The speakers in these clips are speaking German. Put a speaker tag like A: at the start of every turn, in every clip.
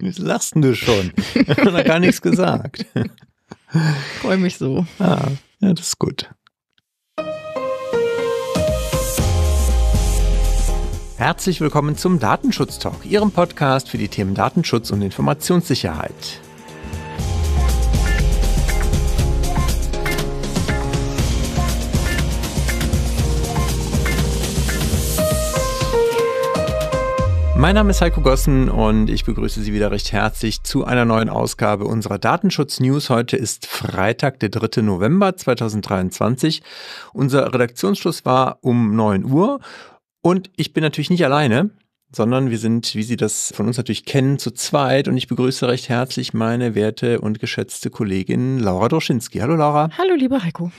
A: Jetzt lachst du schon. Ich habe noch gar nichts gesagt.
B: Freue mich so. Ah,
A: ja, das ist gut. Herzlich willkommen zum Datenschutz Talk, Ihrem Podcast für die Themen Datenschutz und Informationssicherheit. Mein Name ist Heiko Gossen und ich begrüße Sie wieder recht herzlich zu einer neuen Ausgabe unserer Datenschutz-News. Heute ist Freitag, der 3. November 2023. Unser Redaktionsschluss war um 9 Uhr und ich bin natürlich nicht alleine sondern wir sind, wie Sie das von uns natürlich kennen, zu zweit und ich begrüße recht herzlich meine werte und geschätzte Kollegin Laura Droschinski. Hallo Laura.
B: Hallo lieber Heiko.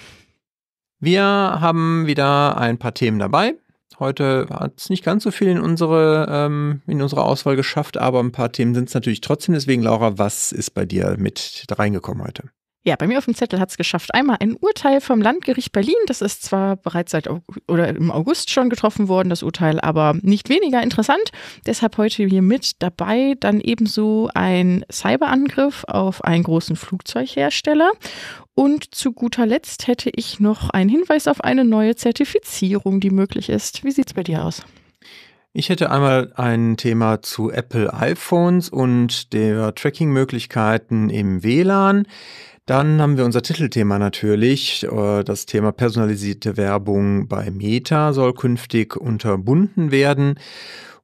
A: Wir haben wieder ein paar Themen dabei. Heute hat es nicht ganz so viel in unsere, ähm, in unsere Auswahl geschafft, aber ein paar Themen sind es natürlich trotzdem. Deswegen, Laura, was ist bei dir mit reingekommen heute?
B: Ja, bei mir auf dem Zettel hat es geschafft. Einmal ein Urteil vom Landgericht Berlin. Das ist zwar bereits seit oder im August schon getroffen worden, das Urteil, aber nicht weniger interessant. Deshalb heute hier mit dabei dann ebenso ein Cyberangriff auf einen großen Flugzeughersteller. Und zu guter Letzt hätte ich noch einen Hinweis auf eine neue Zertifizierung, die möglich ist. Wie sieht es bei dir aus?
A: Ich hätte einmal ein Thema zu Apple iPhones und der Tracking-Möglichkeiten im WLAN. Dann haben wir unser Titelthema natürlich. Äh, das Thema personalisierte Werbung bei Meta soll künftig unterbunden werden.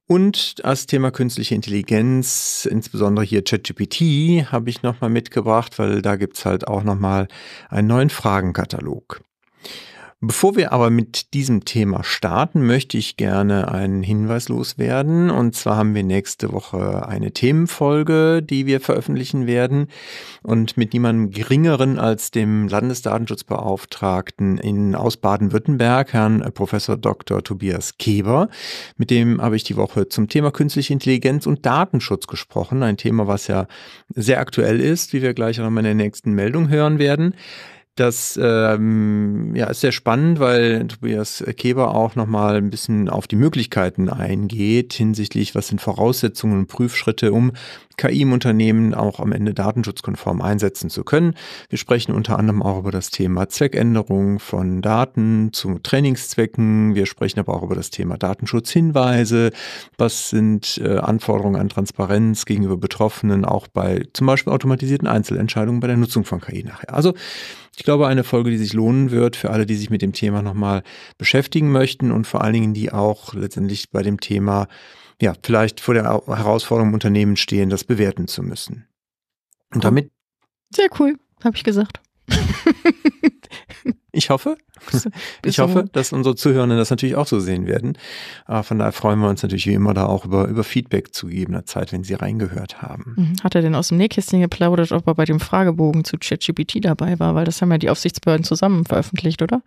A: Und als Thema künstliche Intelligenz, insbesondere hier ChatGPT, habe ich nochmal mitgebracht, weil da gibt es halt auch nochmal einen neuen Fragenkatalog. Bevor wir aber mit diesem Thema starten, möchte ich gerne einen Hinweis loswerden. Und zwar haben wir nächste Woche eine Themenfolge, die wir veröffentlichen werden. Und mit niemandem geringeren als dem Landesdatenschutzbeauftragten in ausbaden württemberg Herrn äh, Professor Dr. Tobias Keber. Mit dem habe ich die Woche zum Thema künstliche Intelligenz und Datenschutz gesprochen. Ein Thema, was ja sehr aktuell ist, wie wir gleich auch noch in der nächsten Meldung hören werden. Das ähm, ja, ist sehr spannend, weil Tobias Keber auch nochmal ein bisschen auf die Möglichkeiten eingeht hinsichtlich, was sind Voraussetzungen und Prüfschritte, um KI im Unternehmen auch am Ende datenschutzkonform einsetzen zu können. Wir sprechen unter anderem auch über das Thema Zweckänderung von Daten zu Trainingszwecken. Wir sprechen aber auch über das Thema Datenschutzhinweise. Was sind äh, Anforderungen an Transparenz gegenüber Betroffenen, auch bei zum Beispiel automatisierten Einzelentscheidungen bei der Nutzung von KI nachher. Also ich glaube, eine Folge, die sich lohnen wird für alle, die sich mit dem Thema nochmal beschäftigen möchten und vor allen Dingen, die auch letztendlich bei dem Thema, ja, vielleicht vor der Herausforderung im Unternehmen stehen, das bewerten zu müssen. Und damit.
B: Sehr cool, habe ich gesagt. Ich hoffe. Ich hoffe,
A: dass unsere Zuhörenden das natürlich auch so sehen werden. Äh, von daher freuen wir uns natürlich wie immer da auch über, über Feedback zu gegebener Zeit, wenn Sie reingehört haben.
B: Mhm. Hat er denn aus dem Nähkästchen geplaudert, ob er bei dem Fragebogen zu ChatGPT dabei war? Weil das haben ja die Aufsichtsbehörden zusammen veröffentlicht, oder?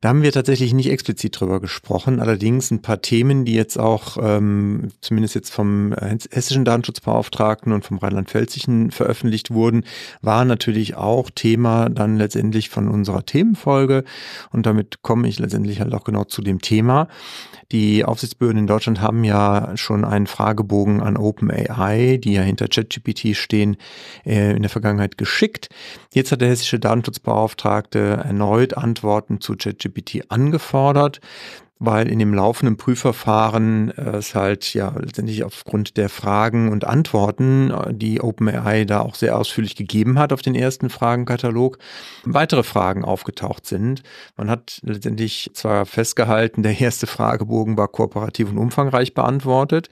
A: Da haben wir tatsächlich nicht explizit drüber gesprochen. Allerdings ein paar Themen, die jetzt auch ähm, zumindest jetzt vom äh, hessischen Datenschutzbeauftragten und vom Rheinland-Pfälzischen veröffentlicht wurden, waren natürlich auch Thema dann letztendlich von unserer Themenfolge. Und damit komme ich letztendlich halt auch genau zu dem Thema. Die Aufsichtsbehörden in Deutschland haben ja schon einen Fragebogen an OpenAI, die ja hinter ChatGPT stehen, äh, in der Vergangenheit geschickt. Jetzt hat der hessische Datenschutzbeauftragte erneut Antworten zu ChatGPT ChatGPT angefordert, weil in dem laufenden Prüfverfahren äh, es halt ja letztendlich aufgrund der Fragen und Antworten, äh, die OpenAI da auch sehr ausführlich gegeben hat auf den ersten Fragenkatalog, weitere Fragen aufgetaucht sind. Man hat letztendlich zwar festgehalten, der erste Fragebogen war kooperativ und umfangreich beantwortet.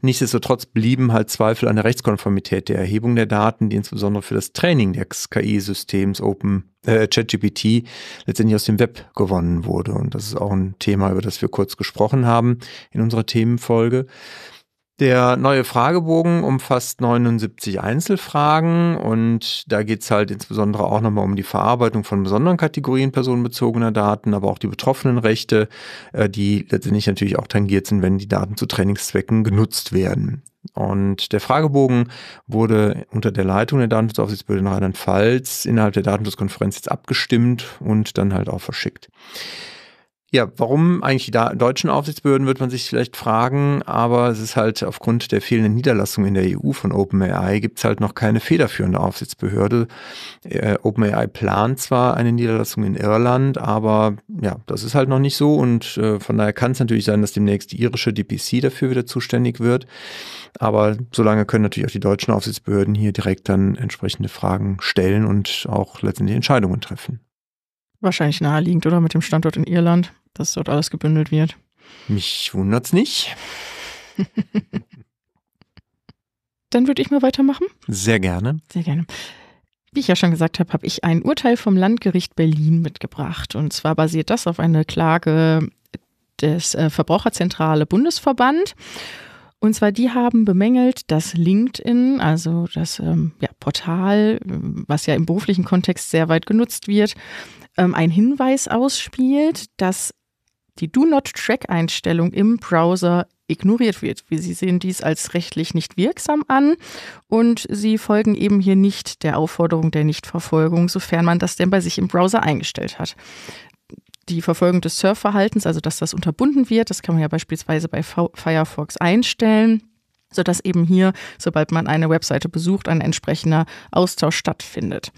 A: Nichtsdestotrotz blieben halt Zweifel an der Rechtskonformität der Erhebung der Daten, die insbesondere für das Training des KI-Systems Open äh, ChatGPT letztendlich aus dem Web gewonnen wurde. Und das ist auch ein Thema, über das wir kurz gesprochen haben in unserer Themenfolge. Der neue Fragebogen umfasst 79 Einzelfragen und da geht's halt insbesondere auch nochmal um die Verarbeitung von besonderen Kategorien personenbezogener Daten, aber auch die betroffenen Rechte, äh, die letztendlich natürlich auch tangiert sind, wenn die Daten zu Trainingszwecken genutzt werden. Und der Fragebogen wurde unter der Leitung der Datenschutzaufsichtsbehörde in Rheinland-Pfalz innerhalb der Datenschutzkonferenz jetzt abgestimmt und dann halt auch verschickt. Ja, warum eigentlich die deutschen Aufsichtsbehörden, wird man sich vielleicht fragen, aber es ist halt aufgrund der fehlenden Niederlassung in der EU von OpenAI gibt es halt noch keine federführende Aufsichtsbehörde. Äh, OpenAI plant zwar eine Niederlassung in Irland, aber ja, das ist halt noch nicht so und äh, von daher kann es natürlich sein, dass demnächst die irische DPC dafür wieder zuständig wird. Aber solange können natürlich auch die deutschen Aufsichtsbehörden hier direkt dann entsprechende Fragen stellen und auch letztendlich Entscheidungen treffen.
B: Wahrscheinlich naheliegend, oder? Mit dem Standort in Irland, dass dort alles gebündelt wird.
A: Mich wundert's nicht.
B: Dann würde ich mal weitermachen.
A: Sehr gerne.
B: Sehr gerne. Wie ich ja schon gesagt habe, habe ich ein Urteil vom Landgericht Berlin mitgebracht. Und zwar basiert das auf einer Klage des äh, Verbraucherzentrale Bundesverband. Und zwar die haben bemängelt, dass LinkedIn, also das ähm, ja, Portal, ähm, was ja im beruflichen Kontext sehr weit genutzt wird, ähm, einen Hinweis ausspielt, dass die Do-Not-Track-Einstellung im Browser ignoriert wird. Sie sehen dies als rechtlich nicht wirksam an und sie folgen eben hier nicht der Aufforderung der Nichtverfolgung, sofern man das denn bei sich im Browser eingestellt hat. Die Verfolgung des Surfverhaltens, also dass das unterbunden wird, das kann man ja beispielsweise bei Firefox einstellen, sodass eben hier, sobald man eine Webseite besucht, ein entsprechender Austausch stattfindet.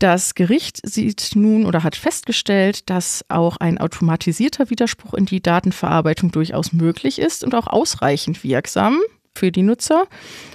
B: Das Gericht sieht nun oder hat festgestellt, dass auch ein automatisierter Widerspruch in die Datenverarbeitung durchaus möglich ist und auch ausreichend wirksam für die Nutzer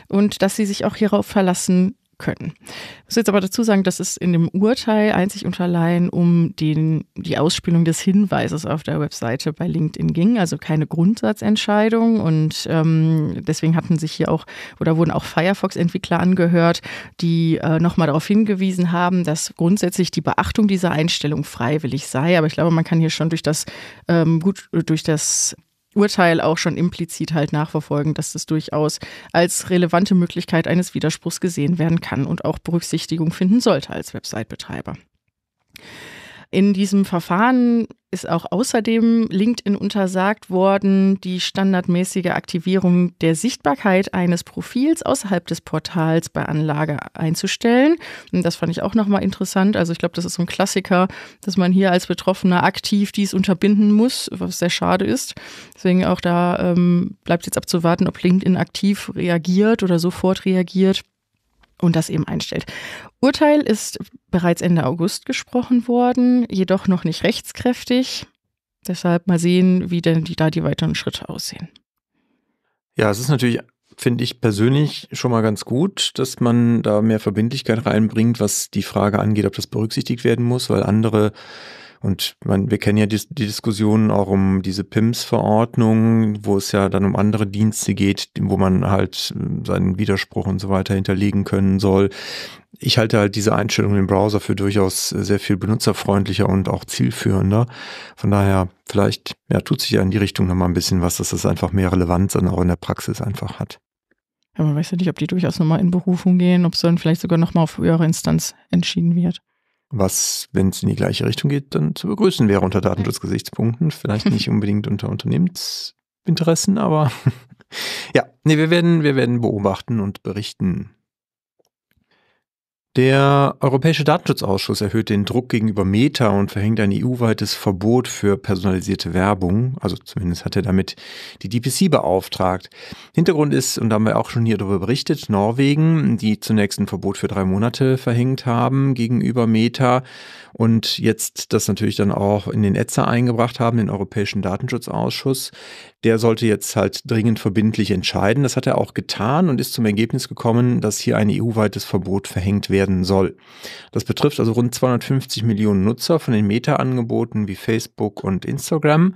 B: und dass sie sich auch hierauf verlassen können. Ich muss jetzt aber dazu sagen, dass es in dem Urteil einzig und allein um den, die Ausspielung des Hinweises auf der Webseite bei LinkedIn ging, also keine Grundsatzentscheidung. Und ähm, deswegen hatten sich hier auch oder wurden auch Firefox-Entwickler angehört, die äh, nochmal darauf hingewiesen haben, dass grundsätzlich die Beachtung dieser Einstellung freiwillig sei. Aber ich glaube, man kann hier schon durch das ähm, gut durch das Urteil auch schon implizit halt nachverfolgen, dass das durchaus als relevante Möglichkeit eines Widerspruchs gesehen werden kann und auch Berücksichtigung finden sollte als Website-Betreiber. In diesem Verfahren ist auch außerdem LinkedIn untersagt worden, die standardmäßige Aktivierung der Sichtbarkeit eines Profils außerhalb des Portals bei Anlage einzustellen. Und das fand ich auch nochmal interessant. Also ich glaube, das ist so ein Klassiker, dass man hier als Betroffener aktiv dies unterbinden muss, was sehr schade ist. Deswegen auch da ähm, bleibt jetzt abzuwarten, ob LinkedIn aktiv reagiert oder sofort reagiert und das eben einstellt. Urteil ist bereits Ende August gesprochen worden, jedoch noch nicht rechtskräftig. Deshalb mal sehen, wie denn die, da die weiteren Schritte aussehen.
A: Ja, es ist natürlich, finde ich persönlich schon mal ganz gut, dass man da mehr Verbindlichkeit reinbringt, was die Frage angeht, ob das berücksichtigt werden muss, weil andere und man, wir kennen ja die, die Diskussionen auch um diese PIMS-Verordnung, wo es ja dann um andere Dienste geht, wo man halt ähm, seinen Widerspruch und so weiter hinterlegen können soll. Ich halte halt diese Einstellung im Browser für durchaus sehr viel benutzerfreundlicher und auch zielführender. Von daher, vielleicht ja, tut sich ja in die Richtung nochmal ein bisschen was, dass das einfach mehr Relevanz dann auch in der Praxis einfach hat.
B: Ja, man weiß ja nicht, ob die durchaus nochmal in Berufung gehen, ob es dann vielleicht sogar nochmal auf höhere Instanz entschieden wird
A: was, wenn es in die gleiche Richtung geht, dann zu begrüßen wäre unter Datenschutzgesichtspunkten. Vielleicht nicht unbedingt unter Unternehmensinteressen, aber ja, nee, wir werden, wir werden beobachten und berichten. Der Europäische Datenschutzausschuss erhöht den Druck gegenüber Meta und verhängt ein EU-weites Verbot für personalisierte Werbung. Also zumindest hat er damit die DPC beauftragt. Hintergrund ist, und da haben wir auch schon hier darüber berichtet, Norwegen, die zunächst ein Verbot für drei Monate verhängt haben gegenüber Meta und jetzt das natürlich dann auch in den ETSA eingebracht haben, den Europäischen Datenschutzausschuss der sollte jetzt halt dringend verbindlich entscheiden. Das hat er auch getan und ist zum Ergebnis gekommen, dass hier ein EU-weites Verbot verhängt werden soll. Das betrifft also rund 250 Millionen Nutzer von den Meta-Angeboten wie Facebook und Instagram.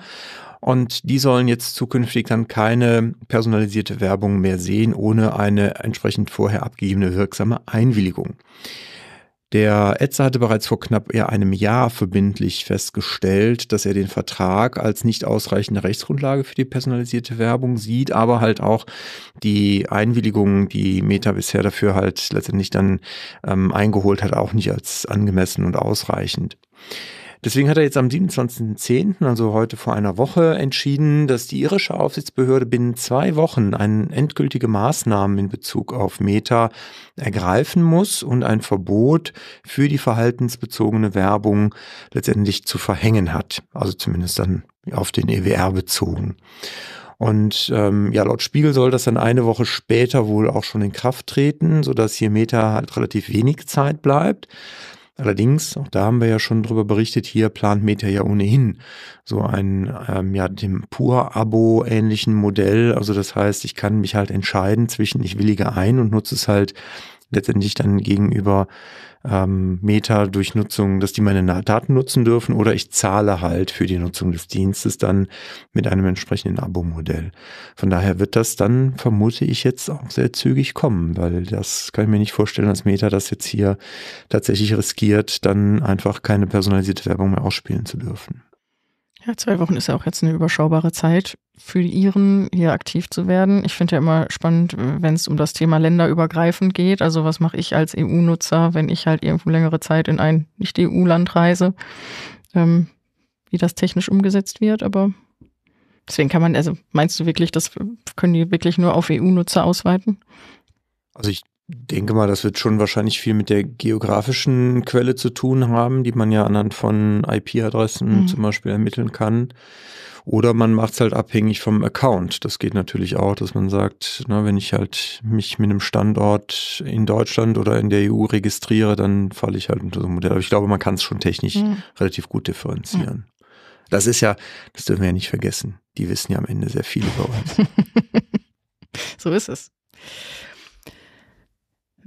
A: Und die sollen jetzt zukünftig dann keine personalisierte Werbung mehr sehen, ohne eine entsprechend vorher abgegebene wirksame Einwilligung. Der Etzer hatte bereits vor knapp eher einem Jahr verbindlich festgestellt, dass er den Vertrag als nicht ausreichende Rechtsgrundlage für die personalisierte Werbung sieht, aber halt auch die Einwilligung, die Meta bisher dafür halt letztendlich dann ähm, eingeholt hat, auch nicht als angemessen und ausreichend. Deswegen hat er jetzt am 27.10., also heute vor einer Woche, entschieden, dass die irische Aufsichtsbehörde binnen zwei Wochen eine endgültige Maßnahme in Bezug auf Meta ergreifen muss und ein Verbot für die verhaltensbezogene Werbung letztendlich zu verhängen hat. Also zumindest dann auf den EWR bezogen. Und ähm, ja, laut Spiegel soll das dann eine Woche später wohl auch schon in Kraft treten, sodass hier Meta halt relativ wenig Zeit bleibt. Allerdings, auch da haben wir ja schon drüber berichtet, hier plant Meta ja ohnehin so ein, ähm, ja, dem Pur-Abo ähnlichen Modell. Also das heißt, ich kann mich halt entscheiden zwischen, ich willige ein und nutze es halt letztendlich dann gegenüber ähm, Meta durch Nutzung, dass die meine Daten nutzen dürfen oder ich zahle halt für die Nutzung des Dienstes dann mit einem entsprechenden Abo-Modell. Von daher wird das dann, vermute ich, jetzt auch sehr zügig kommen, weil das kann ich mir nicht vorstellen, dass Meta das jetzt hier tatsächlich riskiert, dann einfach keine personalisierte Werbung mehr ausspielen zu dürfen.
B: Ja, zwei Wochen ist ja auch jetzt eine überschaubare Zeit für die Iren, hier aktiv zu werden. Ich finde ja immer spannend, wenn es um das Thema länderübergreifend geht. Also was mache ich als EU-Nutzer, wenn ich halt irgendwo längere Zeit in ein Nicht-EU-Land reise, ähm, wie das technisch umgesetzt wird. Aber deswegen kann man, also meinst du wirklich, das können die wirklich nur auf EU-Nutzer ausweiten?
A: Also ich denke mal, das wird schon wahrscheinlich viel mit der geografischen Quelle zu tun haben, die man ja anhand von IP-Adressen mhm. zum Beispiel ermitteln kann. Oder man macht es halt abhängig vom Account. Das geht natürlich auch, dass man sagt, na, wenn ich halt mich mit einem Standort in Deutschland oder in der EU registriere, dann falle ich halt unter so ein Modell. Aber ich glaube, man kann es schon technisch mhm. relativ gut differenzieren. Mhm. Das ist ja, das dürfen wir ja nicht vergessen. Die wissen ja am Ende sehr viel über uns.
B: so ist es.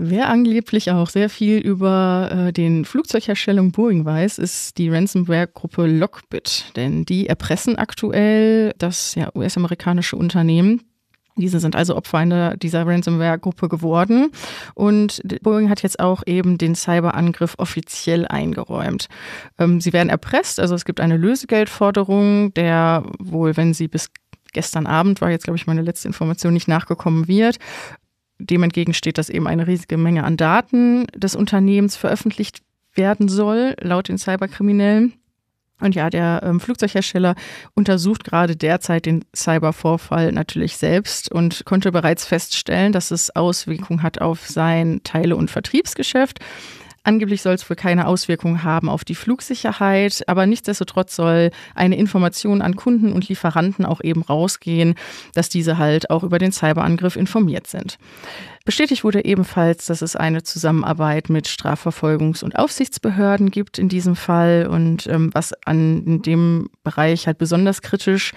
B: Wer angeblich auch sehr viel über äh, den Flugzeugherstellung Boeing weiß, ist die Ransomware-Gruppe Lockbit. Denn die erpressen aktuell das ja, US-amerikanische Unternehmen, diese sind also Opfer dieser Ransomware-Gruppe geworden. Und Boeing hat jetzt auch eben den Cyberangriff offiziell eingeräumt. Ähm, sie werden erpresst, also es gibt eine Lösegeldforderung, der wohl, wenn sie bis gestern Abend war jetzt, glaube ich, meine letzte Information nicht nachgekommen wird, dem entgegensteht, dass eben eine riesige Menge an Daten des Unternehmens veröffentlicht werden soll, laut den Cyberkriminellen. Und ja, der ähm, Flugzeughersteller untersucht gerade derzeit den Cybervorfall natürlich selbst und konnte bereits feststellen, dass es Auswirkungen hat auf sein Teile- und Vertriebsgeschäft. Angeblich soll es wohl keine Auswirkungen haben auf die Flugsicherheit, aber nichtsdestotrotz soll eine Information an Kunden und Lieferanten auch eben rausgehen, dass diese halt auch über den Cyberangriff informiert sind. Bestätigt wurde ebenfalls, dass es eine Zusammenarbeit mit Strafverfolgungs- und Aufsichtsbehörden gibt in diesem Fall. Und ähm, was an dem Bereich halt besonders kritisch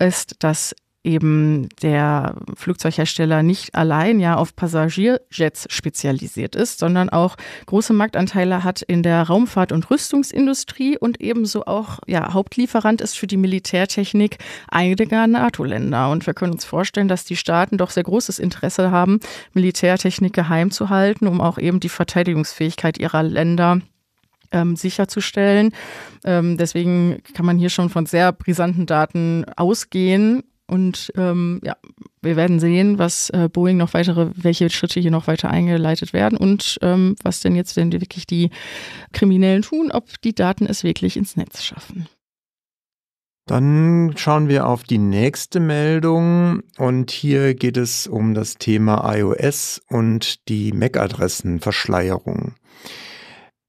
B: ist, dass eben der Flugzeughersteller nicht allein ja auf Passagierjets spezialisiert ist, sondern auch große Marktanteile hat in der Raumfahrt- und Rüstungsindustrie und ebenso auch ja Hauptlieferant ist für die Militärtechnik einiger NATO-Länder. Und wir können uns vorstellen, dass die Staaten doch sehr großes Interesse haben, Militärtechnik geheim zu halten, um auch eben die Verteidigungsfähigkeit ihrer Länder ähm, sicherzustellen. Ähm, deswegen kann man hier schon von sehr brisanten Daten ausgehen. Und ähm, ja, wir werden sehen, was äh, Boeing noch weitere, welche Schritte hier noch weiter eingeleitet werden und ähm, was denn jetzt denn wirklich die Kriminellen tun, ob die Daten es wirklich ins Netz schaffen.
A: Dann schauen wir auf die nächste Meldung und hier geht es um das Thema iOS und die MAC-Adressen-Verschleierung. adressenverschleierung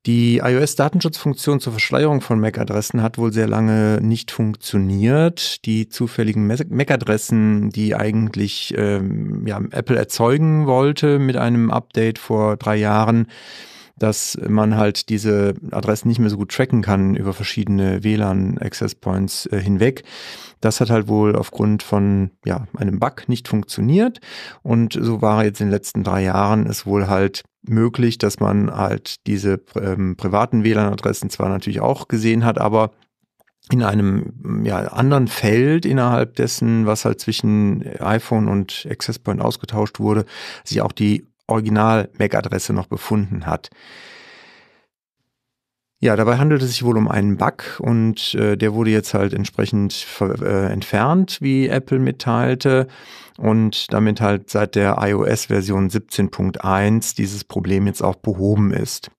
A: die iOS-Datenschutzfunktion zur Verschleierung von MAC-Adressen hat wohl sehr lange nicht funktioniert. Die zufälligen MAC-Adressen, die eigentlich ähm, ja, Apple erzeugen wollte mit einem Update vor drei Jahren, dass man halt diese Adressen nicht mehr so gut tracken kann über verschiedene WLAN-Access-Points äh, hinweg. Das hat halt wohl aufgrund von ja, einem Bug nicht funktioniert. Und so war jetzt in den letzten drei Jahren es wohl halt möglich, dass man halt diese ähm, privaten WLAN-Adressen zwar natürlich auch gesehen hat, aber in einem mm, ja, anderen Feld innerhalb dessen, was halt zwischen äh, iPhone und Access Point ausgetauscht wurde, sich auch die Original-MAC-Adresse noch befunden hat. Ja, dabei handelt es sich wohl um einen Bug und äh, der wurde jetzt halt entsprechend äh, entfernt, wie Apple mitteilte. Und damit halt seit der iOS-Version 17.1 dieses Problem jetzt auch behoben ist.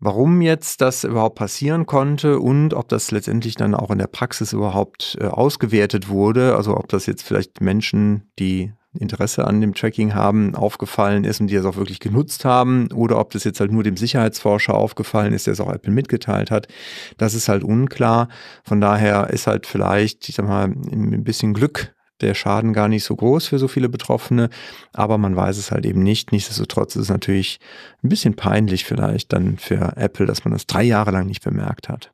A: Warum jetzt das überhaupt passieren konnte und ob das letztendlich dann auch in der Praxis überhaupt äh, ausgewertet wurde, also ob das jetzt vielleicht Menschen, die Interesse an dem Tracking haben, aufgefallen ist und die es auch wirklich genutzt haben oder ob das jetzt halt nur dem Sicherheitsforscher aufgefallen ist, der es auch Apple mitgeteilt hat, das ist halt unklar. Von daher ist halt vielleicht, ich sag mal, ein bisschen Glück der Schaden gar nicht so groß für so viele Betroffene, aber man weiß es halt eben nicht. Nichtsdestotrotz ist es natürlich ein bisschen peinlich vielleicht dann für Apple, dass man das drei Jahre lang nicht bemerkt hat.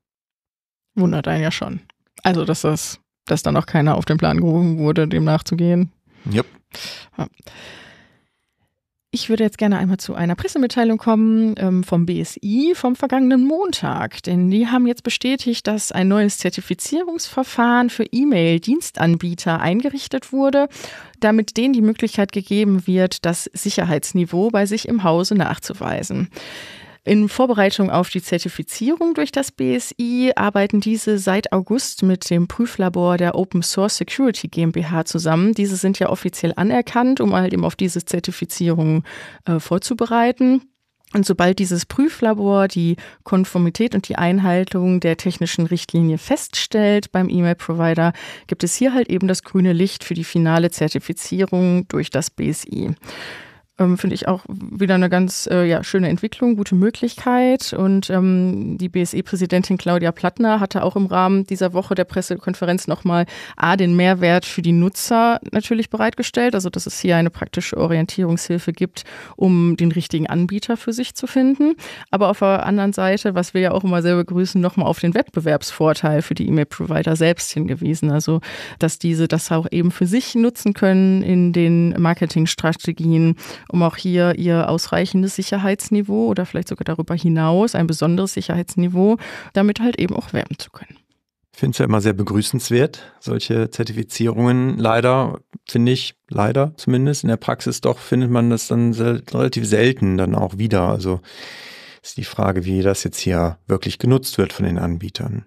B: Wundert einen ja schon. Also, dass das, dass da noch keiner auf den Plan gerufen wurde, dem nachzugehen. Yep. Ich würde jetzt gerne einmal zu einer Pressemitteilung kommen ähm, vom BSI vom vergangenen Montag, denn die haben jetzt bestätigt, dass ein neues Zertifizierungsverfahren für E-Mail-Dienstanbieter eingerichtet wurde, damit denen die Möglichkeit gegeben wird, das Sicherheitsniveau bei sich im Hause nachzuweisen. In Vorbereitung auf die Zertifizierung durch das BSI arbeiten diese seit August mit dem Prüflabor der Open Source Security GmbH zusammen. Diese sind ja offiziell anerkannt, um halt eben auf diese Zertifizierung äh, vorzubereiten. Und sobald dieses Prüflabor die Konformität und die Einhaltung der technischen Richtlinie feststellt beim E-Mail-Provider, gibt es hier halt eben das grüne Licht für die finale Zertifizierung durch das BSI. Ähm, Finde ich auch wieder eine ganz äh, ja, schöne Entwicklung, gute Möglichkeit. Und ähm, die BSE-Präsidentin Claudia Plattner hatte auch im Rahmen dieser Woche der Pressekonferenz nochmal A, den Mehrwert für die Nutzer natürlich bereitgestellt, also dass es hier eine praktische Orientierungshilfe gibt, um den richtigen Anbieter für sich zu finden. Aber auf der anderen Seite, was wir ja auch immer sehr begrüßen, nochmal auf den Wettbewerbsvorteil für die E-Mail-Provider selbst hingewiesen. Also, dass diese das auch eben für sich nutzen können in den Marketingstrategien um auch hier ihr ausreichendes Sicherheitsniveau oder vielleicht sogar darüber hinaus ein besonderes Sicherheitsniveau damit halt eben auch werben zu können.
A: Ich finde es ja immer sehr begrüßenswert, solche Zertifizierungen. Leider, finde ich, leider zumindest in der Praxis doch, findet man das dann sel relativ selten dann auch wieder. Also ist die Frage, wie das jetzt hier wirklich genutzt wird von den Anbietern.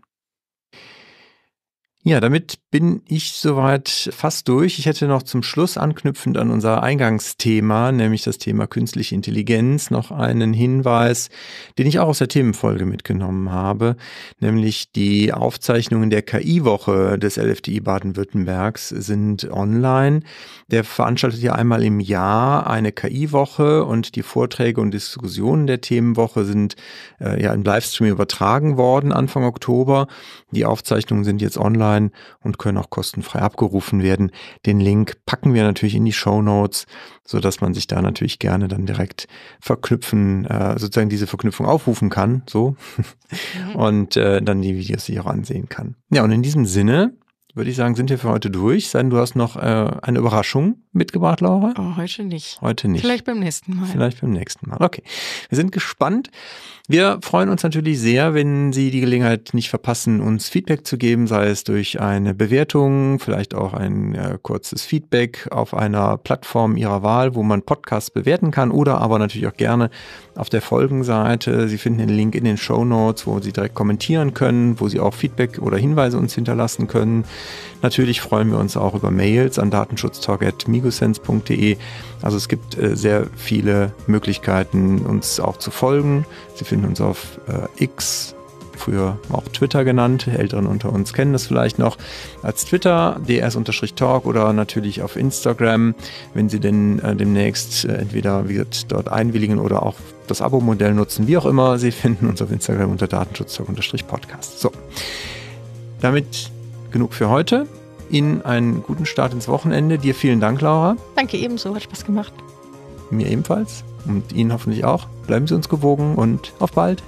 A: Ja, damit bin ich soweit fast durch. Ich hätte noch zum Schluss anknüpfend an unser Eingangsthema, nämlich das Thema künstliche Intelligenz, noch einen Hinweis, den ich auch aus der Themenfolge mitgenommen habe, nämlich die Aufzeichnungen der KI-Woche des LFDI Baden-Württembergs sind online. Der veranstaltet ja einmal im Jahr eine KI-Woche und die Vorträge und Diskussionen der Themenwoche sind äh, ja im Livestream übertragen worden Anfang Oktober. Die Aufzeichnungen sind jetzt online online und können auch kostenfrei abgerufen werden. Den Link packen wir natürlich in die Show Notes, so dass man sich da natürlich gerne dann direkt verknüpfen, äh, sozusagen diese Verknüpfung aufrufen kann, so mhm. und äh, dann die Videos sich auch ansehen kann. Ja, und in diesem Sinne würde ich sagen, sind wir für heute durch. Sein, du hast noch äh, eine Überraschung mitgebracht, Laura? Oh, heute nicht. Heute nicht. Vielleicht beim
B: nächsten Mal. Vielleicht
A: beim nächsten Mal. Okay. Wir sind gespannt. Wir freuen uns natürlich sehr, wenn Sie die Gelegenheit nicht verpassen, uns Feedback zu geben, sei es durch eine Bewertung, vielleicht auch ein äh, kurzes Feedback auf einer Plattform Ihrer Wahl, wo man Podcasts bewerten kann oder aber natürlich auch gerne auf der Folgenseite. Sie finden den Link in den Show Notes, wo Sie direkt kommentieren können, wo Sie auch Feedback oder Hinweise uns hinterlassen können. Natürlich freuen wir uns auch über Mails an datenschutztalk.migosense.de. Also es gibt äh, sehr viele Möglichkeiten, uns auch zu folgen. Sie finden uns auf äh, X, früher auch Twitter genannt. Älteren unter uns kennen das vielleicht noch als Twitter, ds-talk oder natürlich auf Instagram, wenn Sie denn äh, demnächst äh, entweder wie dort einwilligen oder auch das Abo-Modell nutzen, wie auch immer. Sie finden uns auf Instagram unter datenschutztalk-podcast. So. Damit genug für heute. Ihnen einen guten Start ins Wochenende. Dir vielen Dank, Laura.
B: Danke ebenso, hat Spaß gemacht.
A: Mir ebenfalls und Ihnen hoffentlich auch. Bleiben Sie uns gewogen und auf bald.